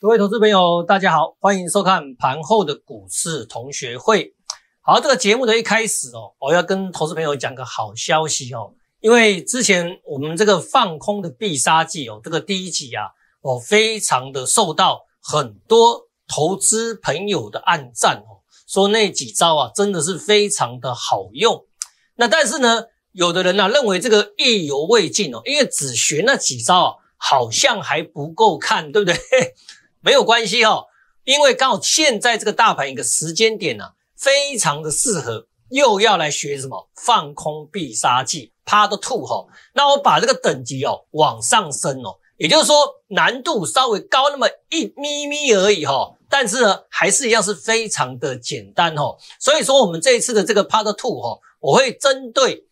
各位投资朋友，大家好，欢迎收看盘后的股市同学会。好，这个节目的一开始哦，我要跟投资朋友讲个好消息哦。因为之前我们这个放空的必杀技哦，这个第一集啊，我非常的受到很多投资朋友的暗赞哦，说那几招啊，真的是非常的好用。那但是呢，有的人呢，认为这个意犹未尽哦，因为只学那几招啊，好像还不够看，对不对？没有关系哦，因为刚好现在这个大盘一个时间点呢，非常的适合，又要来学什么放空必杀技，Part Two 哈。那我把这个等级哦往上升哦，也就是说难度稍微高那么一咪咪而已哈。但是呢，还是一样是非常的简单哈。所以说我们这一次的这个 Two 哈，我会针对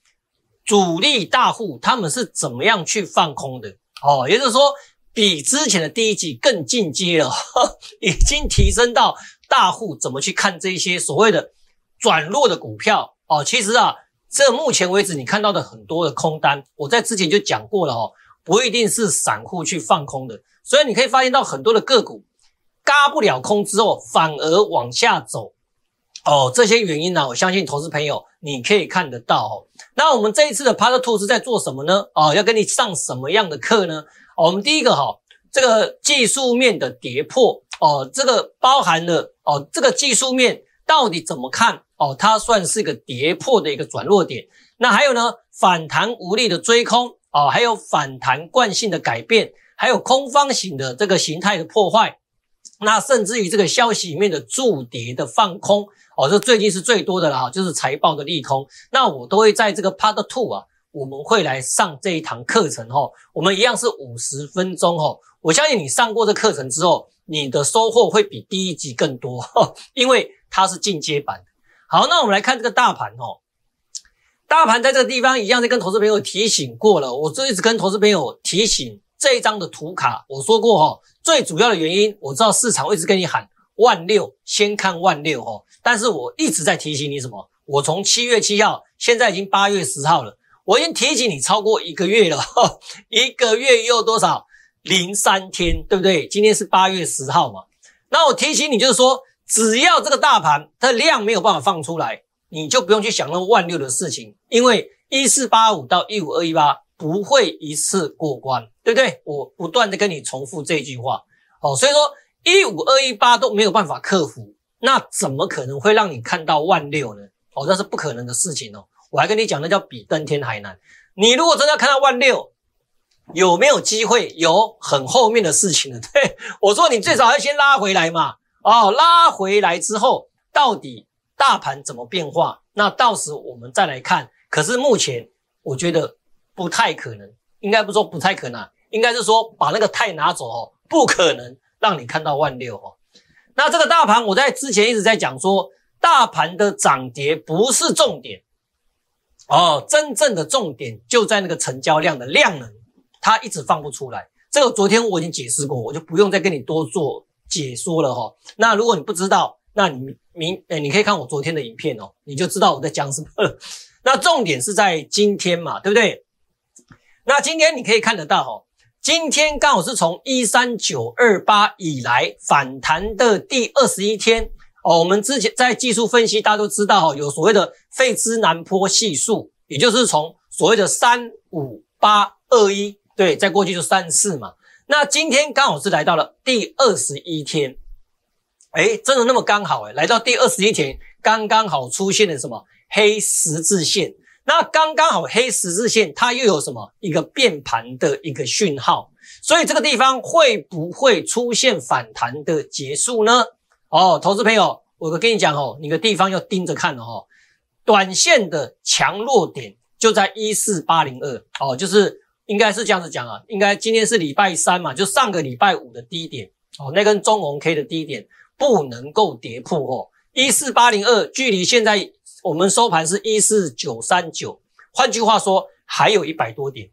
主力大户他们是怎么样去放空的哦，也就是说。比之前的第一集更进阶了，已经提升到大户怎么去看这些所谓的转弱的股票哦。其实啊，这目前为止你看到的很多的空单，我在之前就讲过了哦，不一定是散户去放空的。所以你可以发现到很多的个股嘎不了空之后，反而往下走哦。这些原因呢，我相信投资朋友你可以看得到哦。那我们这一次的 Part Two 是在做什么呢？哦，要跟你上什么样的课呢？我们第一个哈，这个技术面的跌破哦，这个包含了哦，这个技术面到底怎么看哦？它算是一个跌破的一个转弱点。那还有呢，反弹无力的追空哦，还有反弹惯性的改变，还有空方型的这个形态的破坏，那甚至于这个消息里面的筑跌的放空哦，这最近是最多的了哈，就是财报的利空。那我都会在这个 part two 啊。我们会来上这一堂课程哈，我们一样是五十分钟哈。我相信你上过这课程之后，你的收获会比第一集更多，因为它是进阶版。好，那我们来看这个大盘哦，大盘在这个地方一样在跟投资朋友提醒过了。我这一直跟投资朋友提醒这一张的图卡，我说过哈，最主要的原因我知道市场一直跟你喊万六，先看万六哦，但是我一直在提醒你什么？我从七月七号现在已经八月十号了。我已经提醒你超过一个月了，一个月又多少零三天，对不对？今天是八月十号嘛。那我提醒你，就是说，只要这个大盘它量没有办法放出来，你就不用去想那万六的事情，因为一四八五到一五二一八不会一次过关，对不对？我不断的跟你重复这句话哦，所以说一五二一八都没有办法克服，那怎么可能会让你看到万六呢？哦，那是不可能的事情哦。我还跟你讲，那叫比登天还难。你如果真的看到万六，有没有机会？有很后面的事情的。我说你最少要先拉回来嘛。哦，拉回来之后，到底大盘怎么变化？那到时我们再来看。可是目前我觉得不太可能，应该不说不太可能，应该是说把那个太拿走哦，不可能让你看到万六哦。那这个大盘，我在之前一直在讲说，大盘的涨跌不是重点。哦，真正的重点就在那个成交量的量能，它一直放不出来。这个昨天我已经解释过，我就不用再跟你多做解说了哈。那如果你不知道，那你明哎，你可以看我昨天的影片哦，你就知道我在讲什么。那重点是在今天嘛，对不对？那今天你可以看得到哈，今天刚好是从一三九二八以来反弹的第二十一天。哦，我们之前在技术分析，大家都知道哈，有所谓的费兹南坡系数，也就是从所谓的三五八二一对，再过去就三四嘛。那今天刚好是来到了第二十一天，哎，真的那么刚好哎，来到第二十一天，刚刚好出现了什么黑十字线？那刚刚好黑十字线，它又有什么一个变盘的一个讯号？所以这个地方会不会出现反弹的结束呢？哦，投资朋友，我跟你讲哦，你的地方要盯着看哦。短线的强弱点就在一四八零二哦，就是应该是这样子讲啊。应该今天是礼拜三嘛，就上个礼拜五的低点哦，那根中红 K 的低点不能够跌破哦。一四八零二距离现在我们收盘是一四九三九，换句话说，还有一百多点。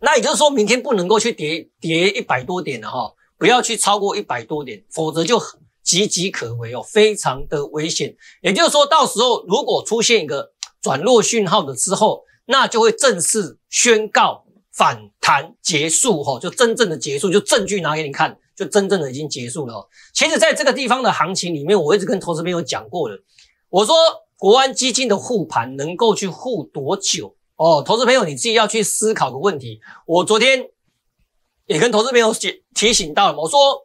那也就是说明天不能够去跌跌一百多点了哈，不要去超过一百多点，否则就。岌岌可危哦，非常的危险。也就是说，到时候如果出现一个转弱讯号的之后，那就会正式宣告反弹结束，哈，就真正的结束，就证据拿给你看，就真正的已经结束了。其实在这个地方的行情里面，我一直跟投资朋友讲过的，我说国安基金的护盘能够去护多久？哦，投资朋友你自己要去思考个问题。我昨天也跟投资朋友提提醒到了，我说。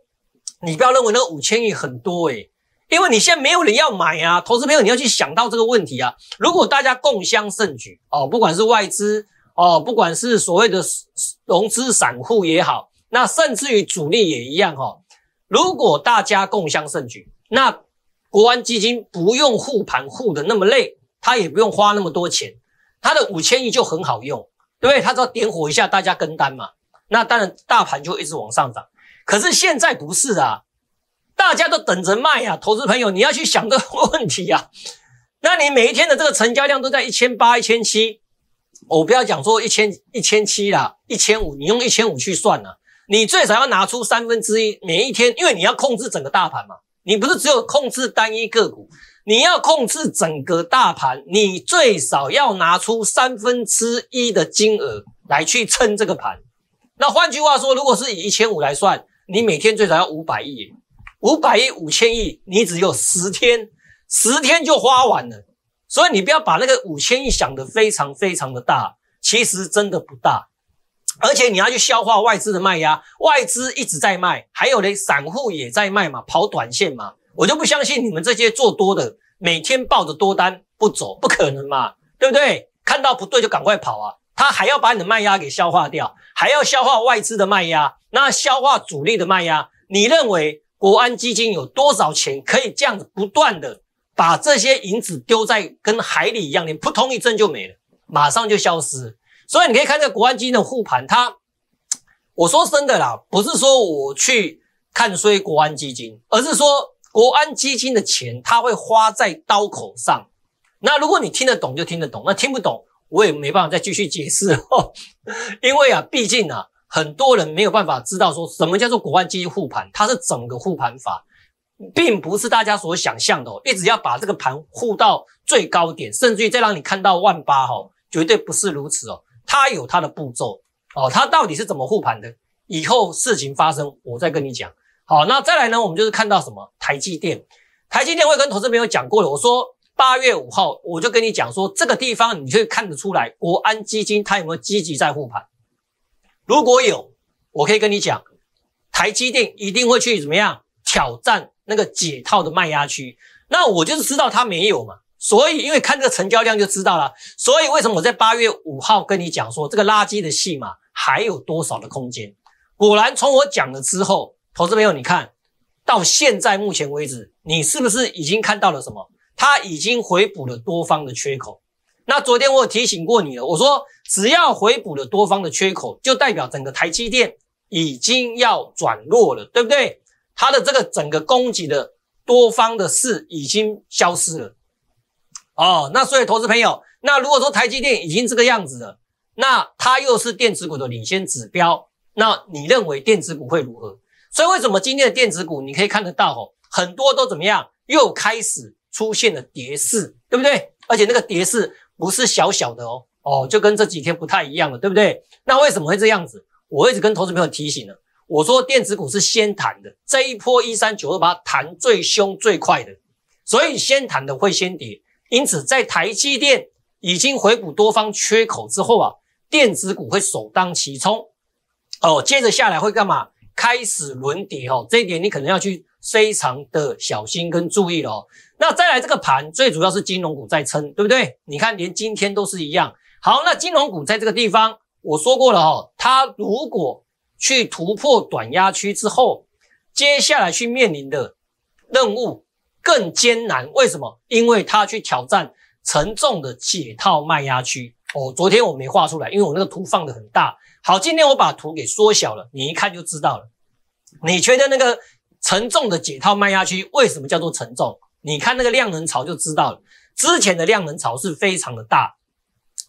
你不要认为那五千亿很多哎，因为你现在没有人要买啊，投资朋友你要去想到这个问题啊。如果大家共襄盛举哦，不管是外资哦，不管是所谓的融资散户也好，那甚至于主力也一样哈。如果大家共襄盛举，那国安基金不用护盘护的那么累，他也不用花那么多钱，他的五千亿就很好用，对不对？他只要点火一下，大家跟单嘛，那当然大盘就一直往上涨。可是现在不是啊，大家都等着卖呀，投资朋友，你要去想个问题呀。那你每一天的这个成交量都在一千八、一千七，我不要讲说一千一千七了，一千五，你用一千五去算啊，你最少要拿出三分之一，每一天，因为你要控制整个大盘嘛，你不是只有控制单一个股，你要控制整个大盘，你最少要拿出三分之一的金额来去撑这个盘。那换句话说，如果是以一千五来算，你每天最少要五百亿，五百亿、五千亿，你只有十天，十天就花完了。所以你不要把那个五千亿想得非常非常的大，其实真的不大。而且你要去消化外资的卖压，外资一直在卖，还有呢，散户也在卖嘛，跑短线嘛。我就不相信你们这些做多的每天抱着多单不走，不可能嘛，对不对？看到不对就赶快跑啊！它还要把你的卖压给消化掉，还要消化外资的卖压，那消化主力的卖压。你认为国安基金有多少钱可以这样子不断的把这些银子丢在跟海里一样，连扑通一震就没了，马上就消失？所以你可以看这个国安基金的护盘，它我说真的啦，不是说我去看衰国安基金，而是说国安基金的钱它会花在刀口上。那如果你听得懂就听得懂，那听不懂。我也没办法再继续解释哦，因为啊，毕竟啊，很多人没有办法知道说什么叫做国安基金护盘，它是整个护盘法，并不是大家所想象的，一直要把这个盘护到最高点，甚至于再让你看到万八哈，绝对不是如此哦，它有它的步骤哦，它到底是怎么护盘的？以后事情发生，我再跟你讲。好，那再来呢，我们就是看到什么？台积电，台积电我也跟投资朋友讲过了，我说。八月五号，我就跟你讲说，这个地方你就可以看得出来，国安基金他有没有积极在护盘。如果有，我可以跟你讲，台积电一定会去怎么样挑战那个解套的卖压区。那我就是知道他没有嘛，所以因为看这个成交量就知道了。所以为什么我在八月五号跟你讲说这个垃圾的戏嘛还有多少的空间？果然从我讲了之后，投资朋友你看到现在目前为止，你是不是已经看到了什么？它已经回补了多方的缺口。那昨天我提醒过你了，我说只要回补了多方的缺口，就代表整个台积电已经要转弱了，对不对？它的这个整个供给的多方的势已经消失了。哦，那所以投资朋友，那如果说台积电已经这个样子了，那它又是电子股的领先指标，那你认为电子股会如何？所以为什么今天的电子股你可以看得到，哦，很多都怎么样，又开始。出现了跌势，对不对？而且那个跌势不是小小的哦，哦，就跟这几天不太一样了，对不对？那为什么会这样子？我一直跟投资朋友提醒呢，我说电子股是先弹的，这一波一三九二八弹最凶最快的，所以先弹的会先跌。因此，在台积电已经回补多方缺口之后啊，电子股会首当其冲，哦，接着下来会干嘛？开始轮跌哦，这一点你可能要去非常的小心跟注意了哦。那再来这个盘，最主要是金融股在撑，对不对？你看，连今天都是一样。好，那金融股在这个地方，我说过了哈，它如果去突破短压区之后，接下来去面临的任务更艰难。为什么？因为它去挑战沉重的解套卖压区。哦，昨天我没画出来，因为我那个图放的很大。好，今天我把图给缩小了，你一看就知道了。你觉得那个沉重的解套卖压区为什么叫做沉重？你看那个量能潮就知道了，之前的量能潮是非常的大，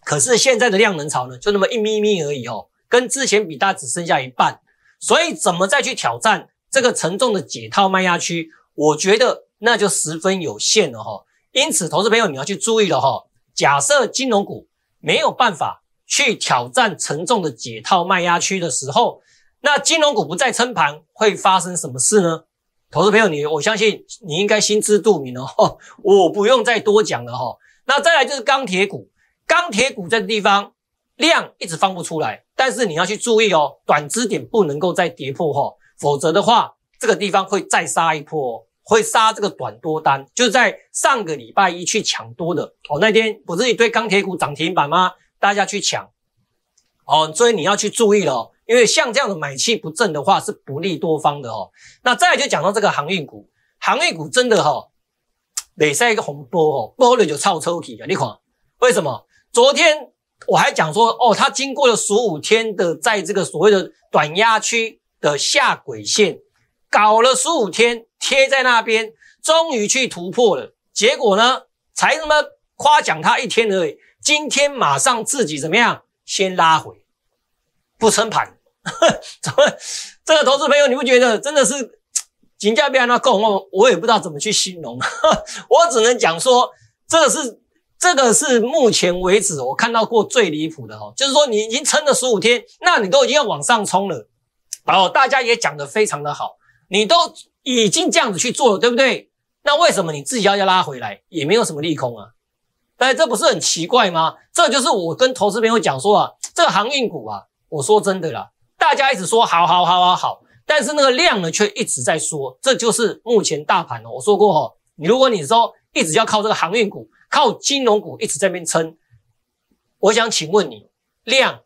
可是现在的量能潮呢，就那么一咪咪而已哦，跟之前比，大只剩下一半。所以怎么再去挑战这个沉重的解套卖压区？我觉得那就十分有限了哈。因此，投资朋友你要去注意了哈。假设金融股没有办法去挑战沉重的解套卖压区的时候，那金融股不再撑盘，会发生什么事呢？投资朋友，你我相信你应该心知肚明哦，我不用再多讲了哈。那再来就是钢铁股，钢铁股这个地方量一直放不出来，但是你要去注意哦，短支点不能够再跌破哈，否则的话，这个地方会再杀一波，会杀这个短多单。就在上个礼拜一去抢多的，哦那天不是一堆钢铁股涨停板吗？大家去抢，哦，所以你要去注意了。因为像这样的买气不振的话，是不利多方的哦。那再就讲到这个航运股，航运股真的哈，每塞一个红波哦，不了就超抽皮啊！你看，为什么？昨天我还讲说哦，它经过了十五天的在这个所谓的短压区的下轨线，搞了十五天贴在那边，终于去突破了。结果呢，才那么夸奖它一天而已，今天马上自己怎么样？先拉回，不撑盘。怎么，这个投资朋友你不觉得真的是金价比那够吗？我也不知道怎么去形容，我只能讲说，这个是这个是目前为止我看到过最离谱的哦。就是说你已经撑了十五天，那你都已经要往上冲了，哦，大家也讲得非常的好，你都已经这样子去做了，对不对？那为什么你自己要要拉回来？也没有什么利空啊，但这不是很奇怪吗？这就是我跟投资朋友讲说啊，这个航运股啊，我说真的啦。大家一直说好好好好好，但是那个量呢却一直在缩，这就是目前大盘哦。我说过哦，如果你说一直要靠这个航运股、靠金融股一直在边撑，我想请问你，量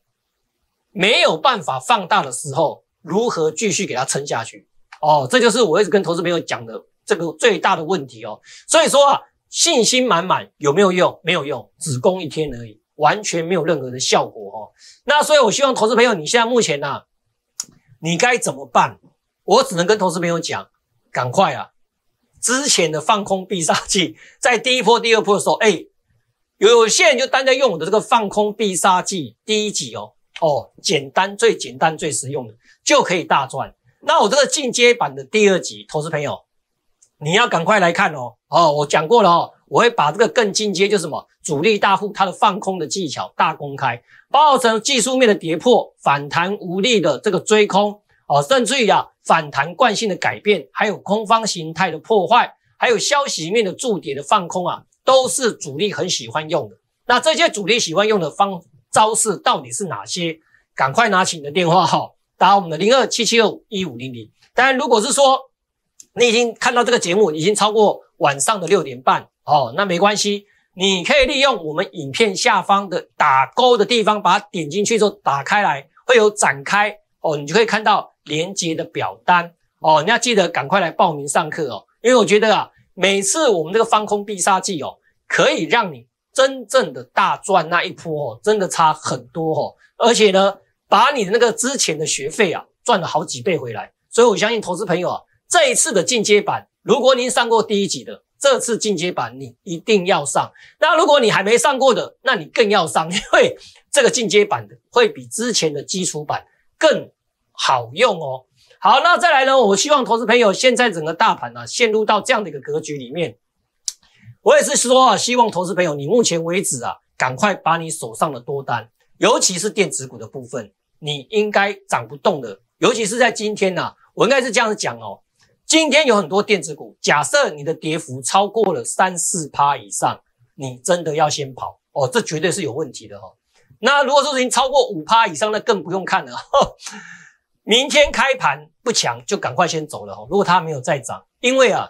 没有办法放大的时候，如何继续给它撑下去？哦，这就是我一直跟投资朋友讲的这个最大的问题哦。所以说啊，信心满满有没有用？没有用，只攻一天而已。完全没有任何的效果哦，那所以我希望投资朋友，你现在目前呐，你该怎么办？我只能跟投资朋友讲，赶快啊！之前的放空必杀技，在第一波、第二波的时候，哎，有些人就单在用我的这个放空必杀技第一集哦哦，简单最简单最实用的就可以大赚。那我这个进阶版的第二集，投资朋友你要赶快来看哦哦，我讲过了哦。我会把这个更进阶，就是什么主力大户他的放空的技巧大公开，包括成技术面的跌破反弹无力的这个追空啊，甚至于啊反弹惯性的改变，还有空方形态的破坏，还有消息面的筑底的放空啊，都是主力很喜欢用的。那这些主力喜欢用的方招式到底是哪些？赶快拿起你的电话号，打我们的零二七七二五一五零零。当然，如果是说你已经看到这个节目，已经超过晚上的六点半。哦，那没关系，你可以利用我们影片下方的打勾的地方，把它点进去之后打开来，会有展开哦，你就可以看到连接的表单哦。你要记得赶快来报名上课哦，因为我觉得啊，每次我们这个方空必杀技哦，可以让你真正的大赚那一波哦，真的差很多哦，而且呢，把你的那个之前的学费啊赚了好几倍回来。所以我相信投资朋友啊，这一次的进阶版，如果您上过第一集的。这次进阶版你一定要上，那如果你还没上过的，那你更要上，因为这个进阶版的会比之前的基础版更好用哦。好，那再来呢？我希望投资朋友现在整个大盘呢陷入到这样的一个格局里面，我也是说啊，希望投资朋友，你目前为止啊，赶快把你手上的多单，尤其是电子股的部分，你应该涨不动的，尤其是在今天啊，我应该是这样讲哦。今天有很多电子股，假设你的跌幅超过了三四趴以上，你真的要先跑哦，这绝对是有问题的哈。那如果说已经超过五趴以上，那更不用看了。明天开盘不强，就赶快先走了哈。如果它没有再涨，因为啊，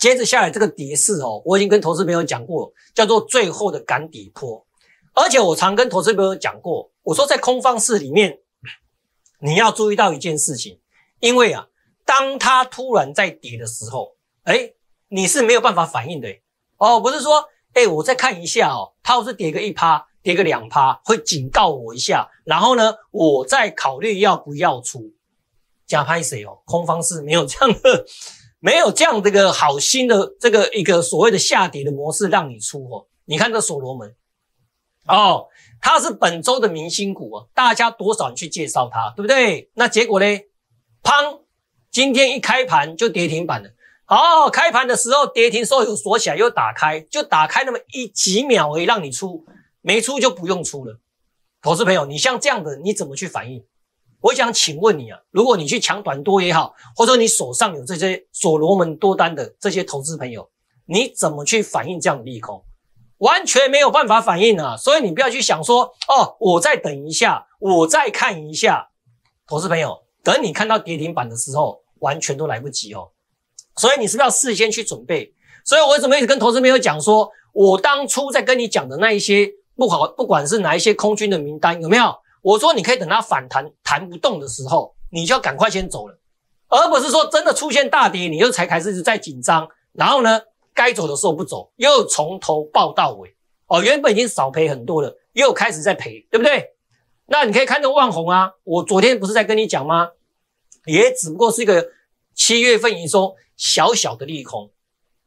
接着下来这个跌势哦，我已经跟投资朋友讲过，叫做最后的赶底坡。而且我常跟投资朋友讲过，我说在空方式里面，你要注意到一件事情，因为啊。当他突然在跌的时候，哎，你是没有办法反应的哦。不是说，哎，我再看一下哦，他要是跌个一趴，跌个两趴，会警告我一下，然后呢，我再考虑要不要出。假拍谁哦？空方是没有这样的，没有这样这个好心的这个一个所谓的下跌的模式让你出哦。你看这所罗门，哦，他是本周的明星股啊，大家多少人去介绍他，对不对？那结果呢？砰！今天一开盘就跌停板了。好，开盘的时候跌停，收有锁起来，又打开，就打开那么一几秒而已，让你出，没出就不用出了。投资朋友，你像这样的你怎么去反应？我想请问你啊，如果你去抢短多也好，或者你手上有这些所罗门多单的这些投资朋友，你怎么去反应这样的利空？完全没有办法反应啊！所以你不要去想说哦，我再等一下，我再看一下。投资朋友，等你看到跌停板的时候。完全都来不及哦，所以你是不是要事先去准备？所以我为什么一直跟投资朋友讲，说我当初在跟你讲的那一些不好，不管是哪一些空军的名单有没有？我说你可以等它反弹弹不动的时候，你就要赶快先走了，而不是说真的出现大跌，你又才开始在紧张，然后呢，该走的时候不走，又从头抱到尾哦，原本已经少赔很多了，又开始在赔，对不对？那你可以看到万红啊，我昨天不是在跟你讲吗？也只不过是一个七月份你收小小的利空，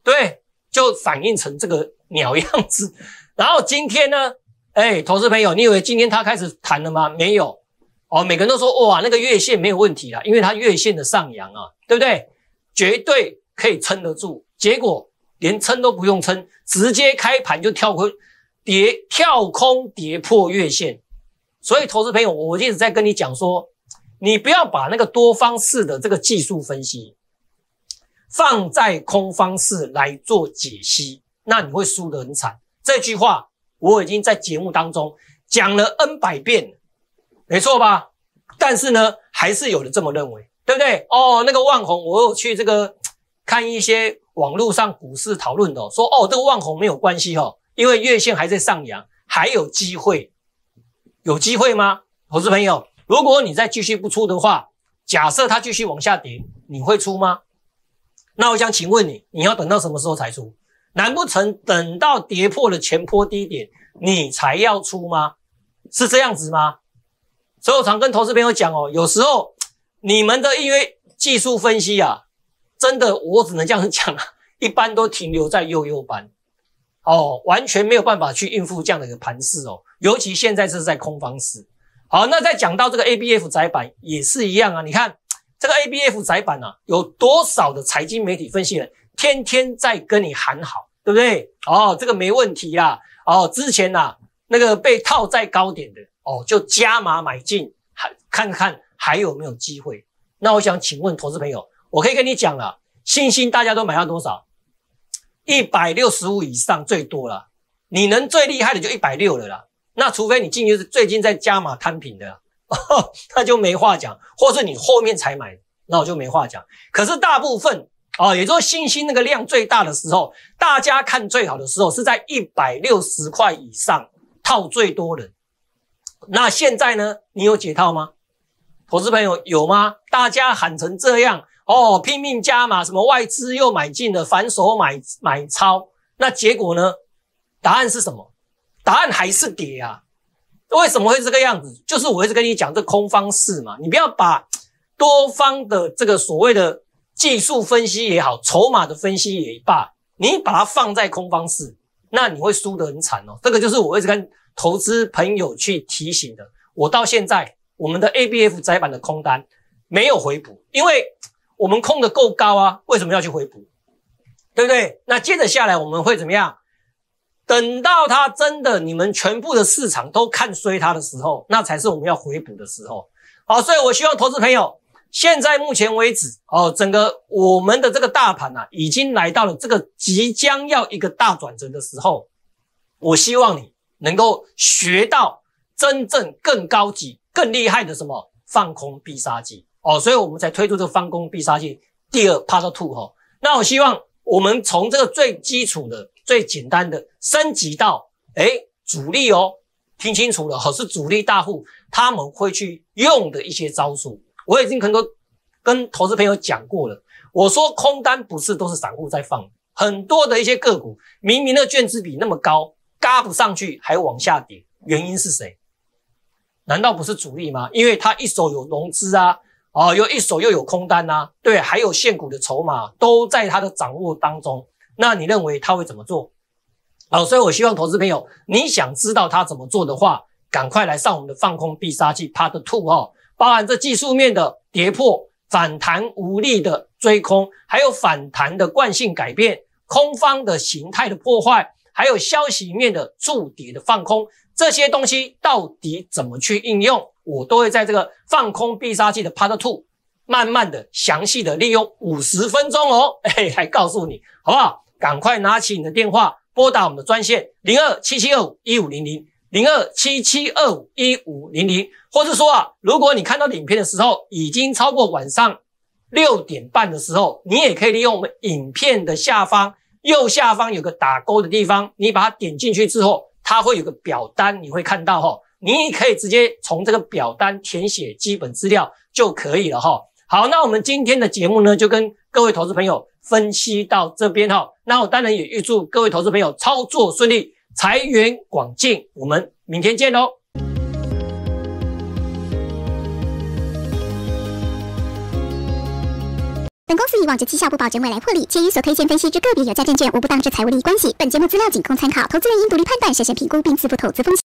对，就反映成这个鸟样子。然后今天呢，哎，投资朋友，你以为今天它开始弹了吗？没有。哦，每个人都说哇，那个月线没有问题啊，因为它月线的上扬啊，对不对？绝对可以撑得住。结果连撑都不用撑，直接开盘就跳空跌，跳空跌破月线。所以投资朋友，我一直在跟你讲说。你不要把那个多方式的这个技术分析放在空方式来做解析，那你会输得很惨。这句话我已经在节目当中讲了 N 百遍，没错吧？但是呢，还是有人这么认为，对不对？哦，那个万红，我去这个 看一些网络上股市讨论的，说哦，这个万红没有关系哦，因为月线还在上扬，还有机会，有机会吗？投资朋友。如果你再继续不出的话，假设它继续往下跌，你会出吗？那我想请问你，你要等到什么时候才出？难不成等到跌破了前坡低点你才要出吗？是这样子吗？所以我常跟投资朋友讲哦，有时候你们的因为技术分析啊，真的我只能这样讲啊，一般都停留在幼幼板哦，完全没有办法去应付这样的一个盘势哦，尤其现在是在空方市。好，那再讲到这个 ABF 窄板也是一样啊。你看这个 ABF 窄板啊，有多少的财经媒体分析人天天在跟你喊好，对不对？哦，这个没问题啦。哦，之前呐，那个被套在高点的哦，就加码买进，看看还有没有机会。那我想请问投资朋友，我可以跟你讲了，信心大家都买到多少？一百六十五以上最多了，你能最厉害的就一百六了啦。那除非你进去是最近在加码摊平的，哦，那就没话讲；或是你后面才买那我就没话讲。可是大部分啊，也就是信息那个量最大的时候，大家看最好的时候是在一百六十块以上套最多的。那现在呢？你有解套吗？投资朋友有吗？大家喊成这样哦，拼命加码，什么外资又买进了，反手买买超。那结果呢？答案是什么？答案还是跌啊！为什么会这个样子？就是我一直跟你讲这空方式嘛，你不要把多方的这个所谓的技术分析也好，筹码的分析也罢，你把它放在空方式，那你会输得很惨哦。这个就是我一直跟投资朋友去提醒的。我到现在，我们的 A B F 窄板的空单没有回补，因为我们空的够高啊。为什么要去回补？对不对？那接着下来我们会怎么样？等到它真的，你们全部的市场都看衰它的时候，那才是我们要回补的时候。好，所以我希望投资朋友，现在目前为止，哦，整个我们的这个大盘啊，已经来到了这个即将要一个大转折的时候。我希望你能够学到真正更高级、更厉害的什么放空必杀技哦，所以我们才推出这个放空必杀技。第二趴到吐哈，那我希望我们从这个最基础的。最简单的升级到哎主力哦，听清楚了，好是主力大户，他们会去用的一些招数。我已经很多跟投资朋友讲过了，我说空单不是都是散户在放，很多的一些个股明明的卷积比那么高，嘎不上去还往下跌，原因是谁？难道不是主力吗？因为他一手有融资啊，哦又一手又有空单呐，对，还有限股的筹码都在他的掌握当中。那你认为他会怎么做？哦，所以我希望投资朋友，你想知道他怎么做的话，赶快来上我们的放空必杀技 Part Two 哈，包含这技术面的跌破、反弹无力的追空，还有反弹的惯性改变、空方的形态的破坏，还有消息面的筑底的放空，这些东西到底怎么去应用，我都会在这个放空必杀技的 Part Two，慢慢的、详细的利用五十分钟哦，哎，来告诉你，好不好？赶快拿起你的电话，拨打我们的专线零二七七二五一五零零零二七七二五一五零零，或者说啊，如果你看到影片的时候已经超过晚上六点半的时候，你也可以利用我们影片的下方右下方有个打勾的地方，你把它点进去之后，它会有个表单，你会看到哈，你也可以直接从这个表单填写基本资料就可以了哈。好，那我们今天的节目呢，就跟各位投资朋友。分析到这边哈，那我当然也预祝各位投资朋友操作顺利，财源广进。我们明天见喽。本公司以往就绩效不保证未来获利，且与所推荐分析之个别有价证券无不当之财务利益关系。本节目资料仅供参考，投资人应独立判断，审慎评估并自负投资风险。